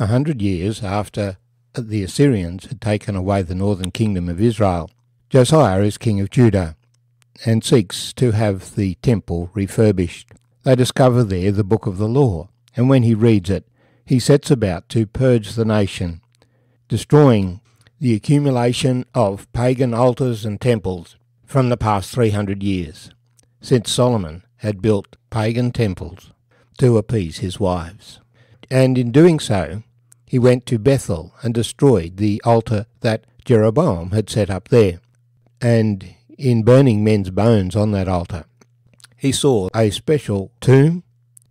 a hundred years after the Assyrians had taken away the northern kingdom of Israel. Josiah is king of Judah and seeks to have the temple refurbished. They discover there the book of the law, and when he reads it, he sets about to purge the nation, destroying the accumulation of pagan altars and temples from the past 300 years, since Solomon had built pagan temples to appease his wives and in doing so, he went to Bethel and destroyed the altar that Jeroboam had set up there. And in burning men's bones on that altar, he saw a special tomb,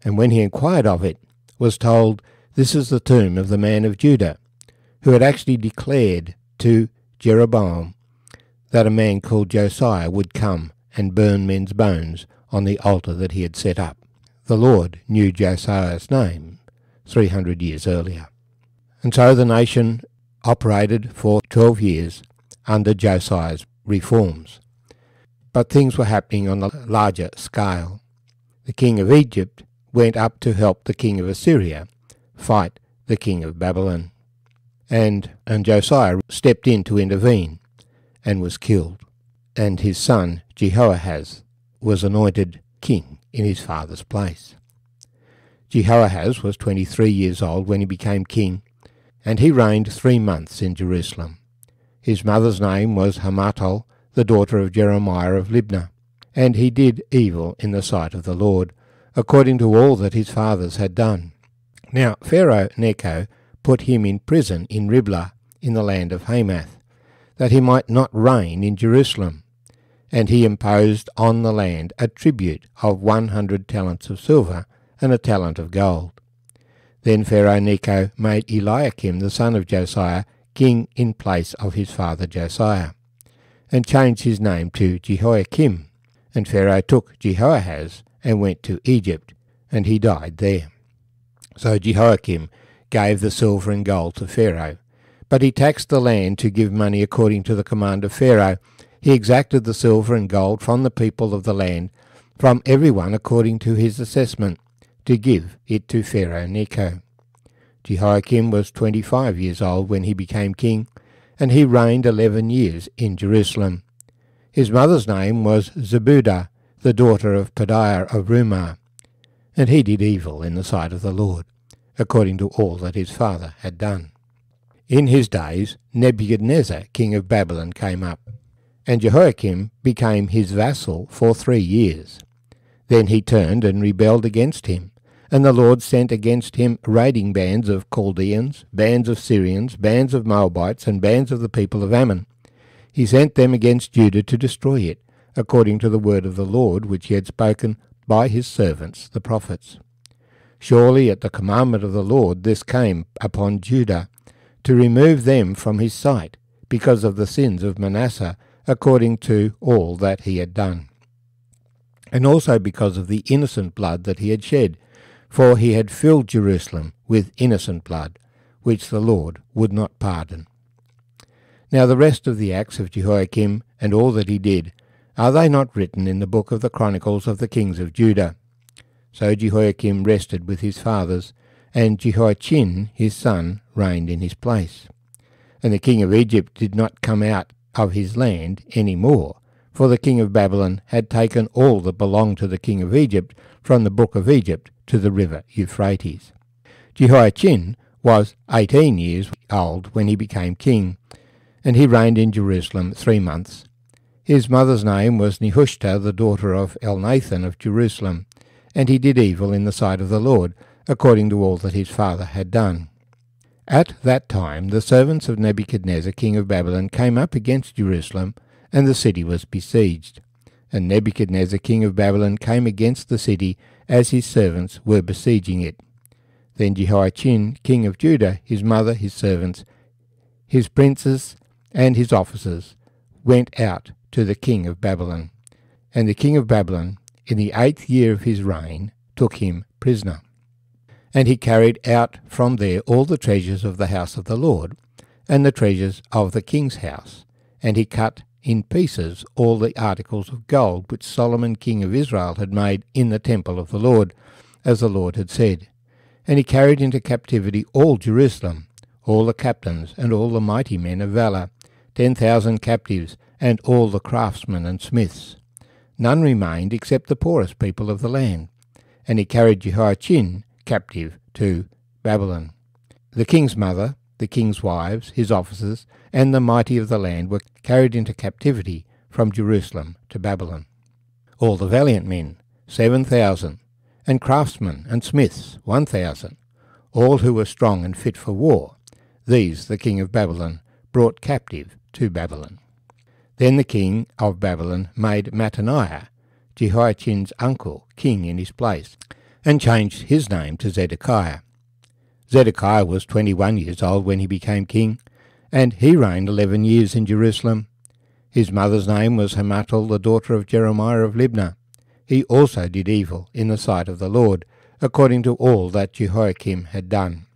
and when he inquired of it, was told, This is the tomb of the man of Judah, who had actually declared to Jeroboam that a man called Josiah would come and burn men's bones on the altar that he had set up. The Lord knew Josiah's name, 300 years earlier. And so the nation operated for 12 years under Josiah's reforms. But things were happening on a larger scale. The king of Egypt went up to help the king of Assyria fight the king of Babylon. And, and Josiah stepped in to intervene and was killed. And his son Jehoahaz was anointed king in his father's place. Jehoahaz was 23 years old when he became king, and he reigned three months in Jerusalem. His mother's name was Hamatol, the daughter of Jeremiah of Libnah, and he did evil in the sight of the Lord, according to all that his fathers had done. Now Pharaoh Necho put him in prison in Riblah, in the land of Hamath, that he might not reign in Jerusalem. And he imposed on the land a tribute of one hundred talents of silver, and a talent of gold. Then Pharaoh Necho made Eliakim the son of Josiah king in place of his father Josiah, and changed his name to Jehoiakim. And Pharaoh took Jehoahaz and went to Egypt, and he died there. So Jehoiakim gave the silver and gold to Pharaoh, but he taxed the land to give money according to the command of Pharaoh. He exacted the silver and gold from the people of the land, from everyone according to his assessment, to give it to Pharaoh Necho. Jehoiakim was 25 years old when he became king, and he reigned 11 years in Jerusalem. His mother's name was Zebudah, the daughter of Padiah of Rumah, and he did evil in the sight of the Lord, according to all that his father had done. In his days, Nebuchadnezzar, king of Babylon, came up, and Jehoiakim became his vassal for three years. Then he turned and rebelled against him and the Lord sent against him raiding bands of Chaldeans, bands of Syrians, bands of Moabites, and bands of the people of Ammon. He sent them against Judah to destroy it, according to the word of the Lord which he had spoken by his servants the prophets. Surely at the commandment of the Lord this came upon Judah, to remove them from his sight, because of the sins of Manasseh, according to all that he had done. And also because of the innocent blood that he had shed, for he had filled Jerusalem with innocent blood, which the Lord would not pardon. Now the rest of the acts of Jehoiakim, and all that he did, are they not written in the book of the Chronicles of the kings of Judah? So Jehoiakim rested with his fathers, and Jehoiachin his son reigned in his place. And the king of Egypt did not come out of his land any more, for the king of Babylon had taken all that belonged to the king of Egypt from the book of Egypt, to the river Euphrates. Jehoiachin was 18 years old when he became king, and he reigned in Jerusalem three months. His mother's name was Nehushta, the daughter of Elnathan of Jerusalem, and he did evil in the sight of the Lord, according to all that his father had done. At that time the servants of Nebuchadnezzar king of Babylon came up against Jerusalem, and the city was besieged. And Nebuchadnezzar king of Babylon came against the city as his servants were besieging it. Then Jehoiachin king of Judah, his mother, his servants, his princes, and his officers, went out to the king of Babylon. And the king of Babylon, in the eighth year of his reign, took him prisoner. And he carried out from there all the treasures of the house of the Lord, and the treasures of the king's house, and he cut in pieces all the articles of gold which Solomon king of Israel had made in the temple of the Lord, as the Lord had said. And he carried into captivity all Jerusalem, all the captains, and all the mighty men of valour, ten thousand captives, and all the craftsmen and smiths. None remained except the poorest people of the land. And he carried Jehoiachin captive to Babylon. The king's mother, the king's wives, his officers, and the mighty of the land were carried into captivity from Jerusalem to Babylon. All the valiant men, seven thousand, and craftsmen and smiths, one thousand, all who were strong and fit for war, these the king of Babylon brought captive to Babylon. Then the king of Babylon made Mattaniah, Jehoiachin's uncle, king in his place, and changed his name to Zedekiah, Zedekiah was 21 years old when he became king, and he reigned 11 years in Jerusalem. His mother's name was Hamatal, the daughter of Jeremiah of Libnah. He also did evil in the sight of the Lord, according to all that Jehoiakim had done.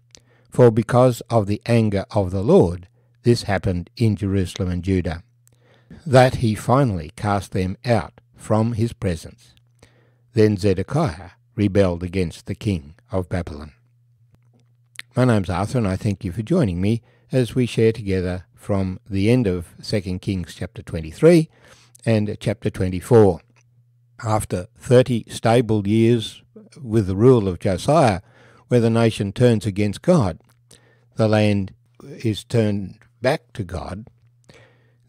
For because of the anger of the Lord, this happened in Jerusalem and Judah, that he finally cast them out from his presence. Then Zedekiah rebelled against the king of Babylon. My name's Arthur, and I thank you for joining me as we share together from the end of 2 Kings chapter 23 and chapter 24. After 30 stable years with the rule of Josiah, where the nation turns against God, the land is turned back to God,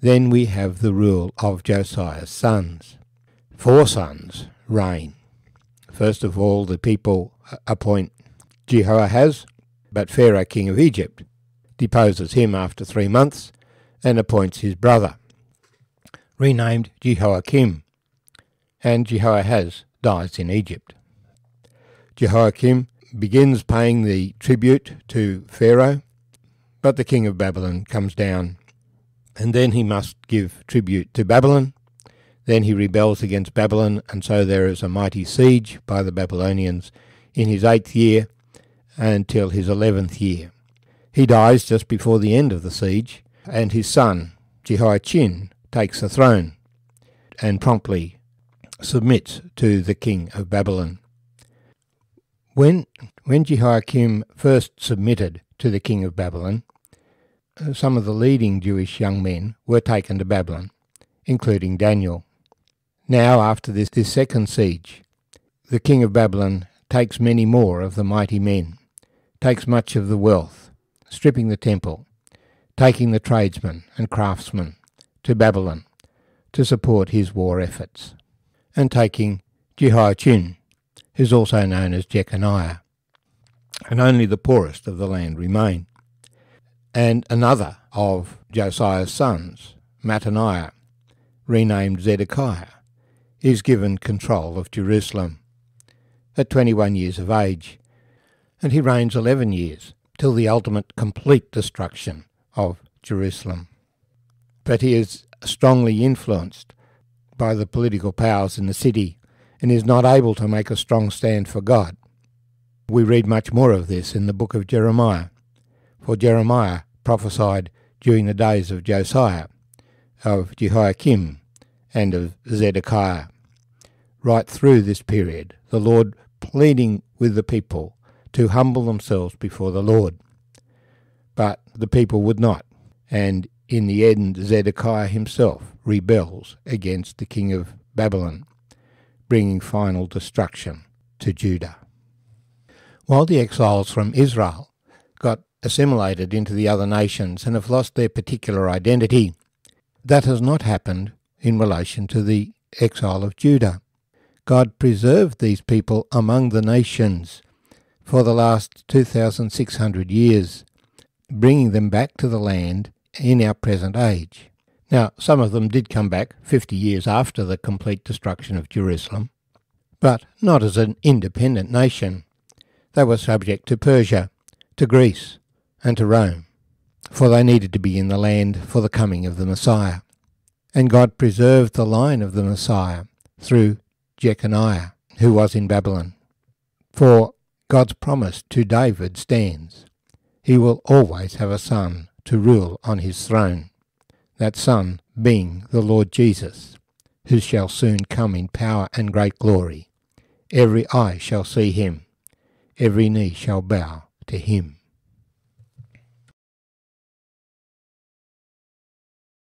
then we have the rule of Josiah's sons. Four sons reign. First of all, the people appoint Jehoahaz, but Pharaoh, king of Egypt, deposes him after three months and appoints his brother, renamed Jehoiakim. And Jehoahaz dies in Egypt. Jehoiakim begins paying the tribute to Pharaoh, but the king of Babylon comes down, and then he must give tribute to Babylon. Then he rebels against Babylon, and so there is a mighty siege by the Babylonians in his eighth year, until his 11th year. He dies just before the end of the siege, and his son, Jehoiachin takes the throne and promptly submits to the king of Babylon. When, when Jehoiakim first submitted to the king of Babylon, uh, some of the leading Jewish young men were taken to Babylon, including Daniel. Now, after this, this second siege, the king of Babylon takes many more of the mighty men takes much of the wealth, stripping the temple, taking the tradesmen and craftsmen to Babylon to support his war efforts, and taking Jehoiachin, who's also known as Jeconiah, and only the poorest of the land remain. And another of Josiah's sons, Mattaniah, renamed Zedekiah, is given control of Jerusalem. At 21 years of age, and he reigns 11 years, till the ultimate complete destruction of Jerusalem. But he is strongly influenced by the political powers in the city and is not able to make a strong stand for God. We read much more of this in the book of Jeremiah, for Jeremiah prophesied during the days of Josiah, of Jehoiakim, and of Zedekiah. Right through this period, the Lord pleading with the people to humble themselves before the Lord. But the people would not, and in the end, Zedekiah himself rebels against the king of Babylon, bringing final destruction to Judah. While the exiles from Israel got assimilated into the other nations and have lost their particular identity, that has not happened in relation to the exile of Judah. God preserved these people among the nations for the last 2,600 years, bringing them back to the land in our present age. Now, some of them did come back 50 years after the complete destruction of Jerusalem, but not as an independent nation. They were subject to Persia, to Greece, and to Rome, for they needed to be in the land for the coming of the Messiah. And God preserved the line of the Messiah through Jeconiah, who was in Babylon. For God's promise to David stands. He will always have a son to rule on his throne, that son being the Lord Jesus, who shall soon come in power and great glory. Every eye shall see him, every knee shall bow to him.